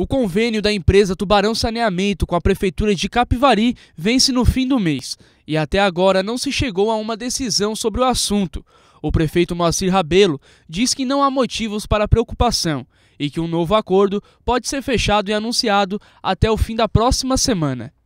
O convênio da empresa Tubarão Saneamento com a Prefeitura de Capivari vence no fim do mês e até agora não se chegou a uma decisão sobre o assunto. O prefeito Moacir Rabelo diz que não há motivos para preocupação e que um novo acordo pode ser fechado e anunciado até o fim da próxima semana.